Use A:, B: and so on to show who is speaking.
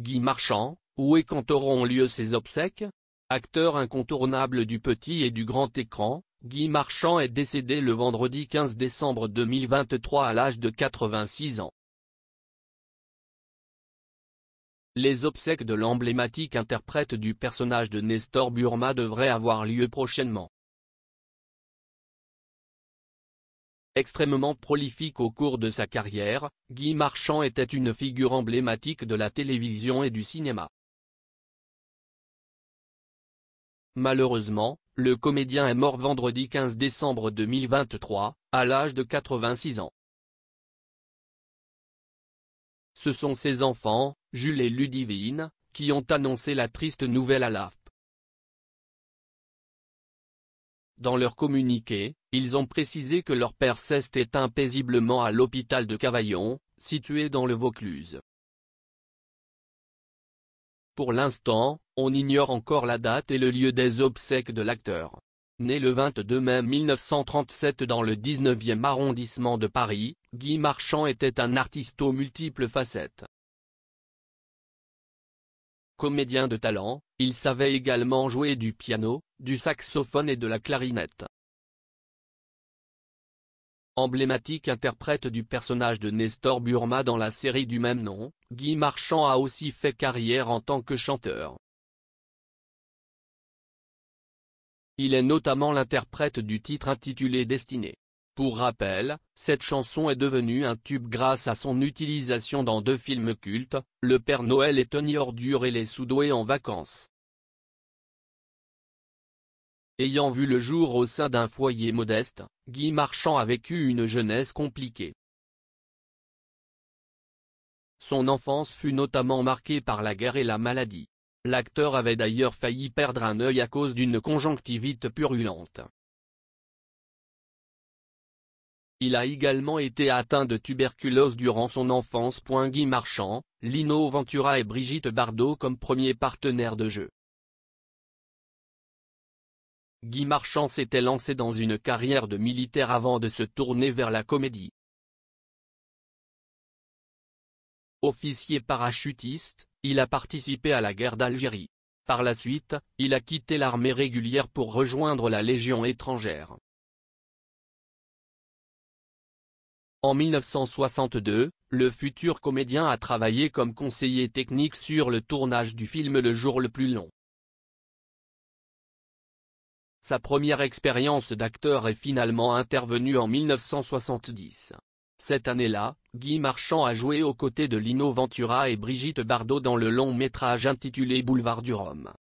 A: Guy Marchand, où et quand auront lieu ses obsèques Acteur incontournable du petit et du grand écran, Guy Marchand est décédé le vendredi 15 décembre 2023 à l'âge de 86 ans. Les obsèques de l'emblématique interprète du personnage de Nestor Burma devraient avoir lieu prochainement. Extrêmement prolifique au cours de sa carrière, Guy Marchand était une figure emblématique de la télévision et du cinéma. Malheureusement, le comédien est mort vendredi 15 décembre 2023, à l'âge de 86 ans. Ce sont ses enfants, Jules et Ludivine, qui ont annoncé la triste nouvelle à la Dans leur communiqué, ils ont précisé que leur père s'est éteint paisiblement à l'hôpital de Cavaillon, situé dans le Vaucluse. Pour l'instant, on ignore encore la date et le lieu des obsèques de l'acteur. Né le 22 mai 1937 dans le 19e arrondissement de Paris, Guy Marchand était un artiste aux multiples facettes. Comédien de talent, il savait également jouer du piano, du saxophone et de la clarinette. Emblématique interprète du personnage de Nestor Burma dans la série du même nom, Guy Marchand a aussi fait carrière en tant que chanteur. Il est notamment l'interprète du titre intitulé Destinée. Pour rappel, cette chanson est devenue un tube grâce à son utilisation dans deux films cultes, Le Père Noël et Tony Ordure et Les Soudoués en vacances. Ayant vu le jour au sein d'un foyer modeste, Guy Marchand a vécu une jeunesse compliquée. Son enfance fut notamment marquée par la guerre et la maladie. L'acteur avait d'ailleurs failli perdre un œil à cause d'une conjonctivite purulente. Il a également été atteint de tuberculose durant son enfance. Guy Marchand, Lino Ventura et Brigitte Bardot comme premiers partenaires de jeu. Guy Marchand s'était lancé dans une carrière de militaire avant de se tourner vers la comédie. Officier parachutiste, il a participé à la guerre d'Algérie. Par la suite, il a quitté l'armée régulière pour rejoindre la Légion étrangère. En 1962, le futur comédien a travaillé comme conseiller technique sur le tournage du film Le jour le plus long. Sa première expérience d'acteur est finalement intervenue en 1970. Cette année-là, Guy Marchand a joué aux côtés de Lino Ventura et Brigitte Bardot dans le long métrage intitulé Boulevard du Rhum.